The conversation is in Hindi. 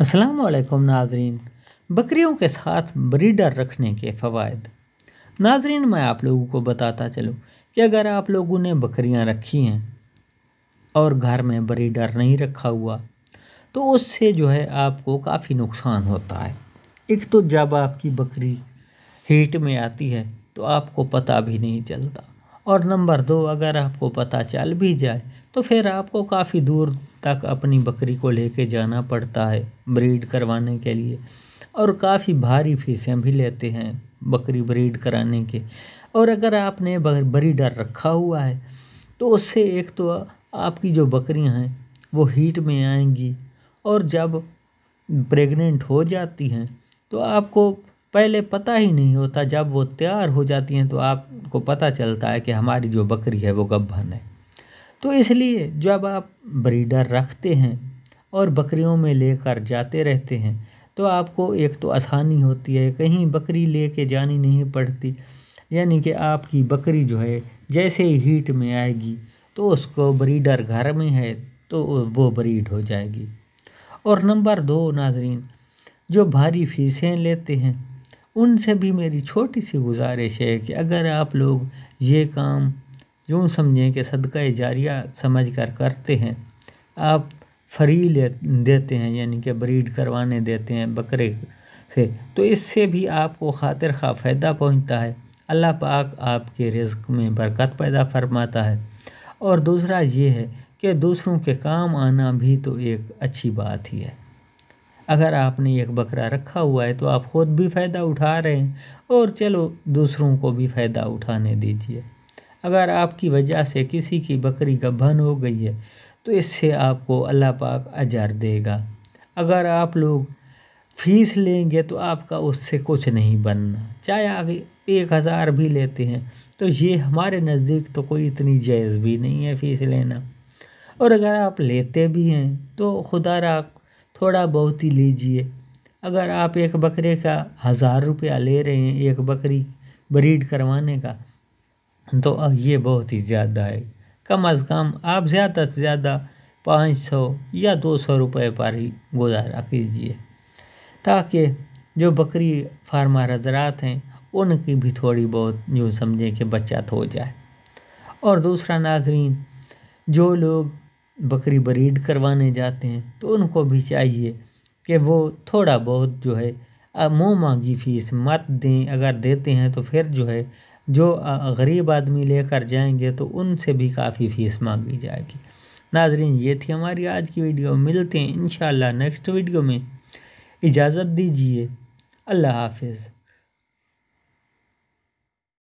असलकुम नाजरीन बकरियों के साथ ब्रीडर रखने के फ़वाद नाजरीन मैं आप लोगों को बताता चलूँ कि अगर आप लोगों ने बकरियाँ रखी हैं और घर में ब्रीडर नहीं रखा हुआ तो उससे जो है आपको काफ़ी नुकसान होता है एक तो जब आपकी बकरी हीट में आती है तो आपको पता भी नहीं चलता और नंबर दो अगर आपको पता चल भी जाए तो फिर आपको काफ़ी दूर तक अपनी बकरी को लेके जाना पड़ता है ब्रीड करवाने के लिए और काफ़ी भारी फीसें भी लेते हैं बकरी ब्रीड कराने के और अगर आपने ब्रीडर रखा हुआ है तो उससे एक तो आपकी जो बकरियां हैं वो हीट में आएंगी और जब प्रेग्नेंट हो जाती हैं तो आपको पहले पता ही नहीं होता जब वो तैयार हो जाती हैं तो आपको पता चलता है कि हमारी जो बकरी है वो गब्बन है तो इसलिए जब आप ब्रीडर रखते हैं और बकरियों में लेकर जाते रहते हैं तो आपको एक तो आसानी होती है कहीं बकरी लेके जानी नहीं पड़ती यानी कि आपकी बकरी जो है जैसे ही हीट में आएगी तो उसको ब्रीडर घर में है तो वो ब्रीड हो जाएगी और नंबर दो नाजरीन जो भारी फीसें लेते हैं उनसे भी मेरी छोटी सी गुज़ारिश है कि अगर आप लोग ये काम यूँ समझें कि सदका जारिया समझ कर करते हैं आप फ्री ले देते हैं यानी कि ब्रीड करवाने देते हैं बकरे से तो इससे भी आपको खातिर खा फ़ायदा पहुँचता है अल्लाह पाक आपके रिज्क में बरकत पैदा फरमाता है और दूसरा ये है कि दूसरों के काम आना भी तो एक अच्छी बात ही है अगर आपने एक बकरा रखा हुआ है तो आप खुद भी फ़ायदा उठा रहे हैं और चलो दूसरों को भी फ़ायदा उठाने दीजिए अगर आपकी वजह से किसी की बकरी गबन हो गई है तो इससे आपको अल्लाह पाक अजर देगा अगर आप लोग फीस लेंगे तो आपका उससे कुछ नहीं बनना चाहे आगे एक हज़ार भी लेते हैं तो ये हमारे नज़दीक तो कोई इतनी जायज़ भी नहीं है फ़ीस लेना और अगर आप लेते भी हैं तो खुदा रहा थोड़ा बहुत ही लीजिए अगर आप एक बकरे का हज़ार रुपया ले रहे हैं एक बकरी ब्रीड करवाने का तो ये बहुत ही ज़्यादा है कम अज़ कम आप ज़्यादा से ज़्यादा पाँच सौ या दो सौ रुपये पर ही गुजारा कीजिए ताकि जो बकरी फार्मर हजरात हैं उनकी भी थोड़ी बहुत यूँ समझें कि बचत हो जाए और दूसरा नाजरीन जो लोग बकरी ब्रीड करवाने जाते हैं तो उनको भी चाहिए कि वो थोड़ा बहुत जो है मुँह मांगी फीस मत दें अगर देते हैं तो फिर जो है जो गरीब आदमी लेकर जाएंगे तो उनसे भी काफ़ी फीस मांगी जाएगी नाजरीन ये थी हमारी आज की वीडियो मिलते हैं इन नेक्स्ट वीडियो में इजाज़त दीजिए अल्लाह हाफिज़